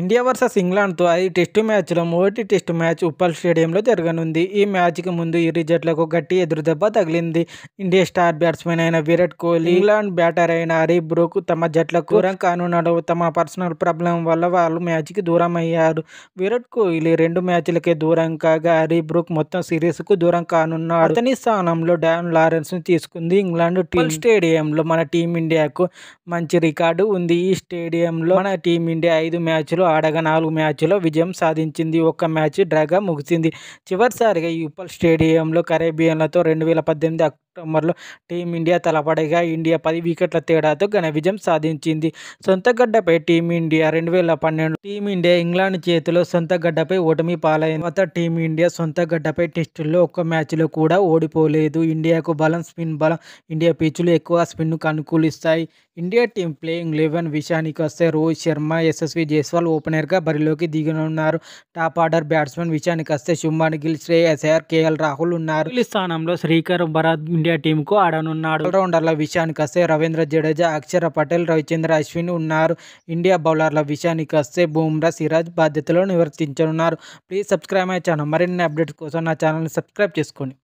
India versus ఇంగ్లాండ్తో ఐదు test మ్యాచ్లో మొదటి టెస్టు మ్యాచ్ ఉప్పల్ స్టేడియంలో జరగనుంది ఈ మ్యాచ్కి ముందు ఇరు జట్లకు గట్టి ఎదురుదెబ్బ తగిలింది ఇండియా స్టార్ బ్యాట్స్మెన్ అయిన విరాట్ కోహ్లీ ఇంగ్లాండ్ బ్యాటర్ అయిన హరీ బ్రూక్ తమ జట్లకు దూరం కానున్నాడు తమ పర్సనల్ ప్రాబ్లం వల్ల వాళ్ళు మ్యాచ్కి దూరం అయ్యారు విరాట్ కోహ్లీ రెండు మ్యాచ్లకే దూరం కాగా హరీ బ్రూక్ మొత్తం సిరీస్కు దూరం కానున్నాడు అతని స్థానంలో డాన్ లారెన్స్ను తీసుకుంది ఇంగ్లాండ్ టీమ్ స్టేడియంలో మన టీమిండియాకు మంచి రికార్డు ఉంది ఈ స్టేడియంలో మన టీమిండియా ఐదు మ్యాచ్లు మ్యాచ్లు ఆడగా నాలుగు మ్యాచ్లో విజయం సాధించింది ఒక్క మ్యాచ్ డ్రాగా ముగిసింది చివరిసారిగా యూపల్ స్టేడియంలో కరేబియన్లతో రెండు వేల పద్దెనిమిది సెప్టెంబర్లో టీమిండియా తలపడగా ఇండియా పది వికెట్ల తేడాతో ఘన విజయం సాధించింది సొంత గడ్డపై టీమిండియా రెండు వేల పన్నెండు టీమిండియా ఇంగ్లాండ్ చేతిలో సొంత గడ్డపై ఓటమి పాలైన తర్వాత టీమిండియా సొంత గడ్డపై టెస్టుల్లో ఒక్క మ్యాచ్లో కూడా ఓడిపోలేదు ఇండియాకు బలం స్పిన్ బలం ఇండియా పిచ్లు ఎక్కువ స్పిన్ను అనుకూలిస్తాయి ఇండియా టీం ప్లేయింగ్ లెవెన్ విషయానికి వస్తే రోహిత్ శర్మ యశస్వి జైస్వాల్ ఓపెనర్గా బరిలోకి దిగనున్నారు టాప్ ఆర్డర్ బ్యాట్స్మెన్ విషయానికి వస్తే శుభాన్ గిల్ శ్రేయస్ ఆర్ కేఎల్ రాహుల్ ఉన్నారు స్థానంలో శ్రీకర్ భరత్ ఇండియా టీంకు ఆడనున్నాడు ఆల్రౌండర్ల విషయానికి వస్తే రవీంద్ర జడేజా అక్షర పటేల్ రవిచంద్ర అశ్విన్ ఉన్నారు ఇండియా బౌలర్ల విషయానికి వస్తే బూమ్రా సిరాజ్ బాధ్యతలు నిర్వర్తించనున్నారు ప్లీజ్ సబ్స్క్రైబ్ మై ఛానల్ మరిన్ని అప్డేట్స్ కోసం నా ఛానల్ని సబ్స్క్రైబ్ చేసుకోండి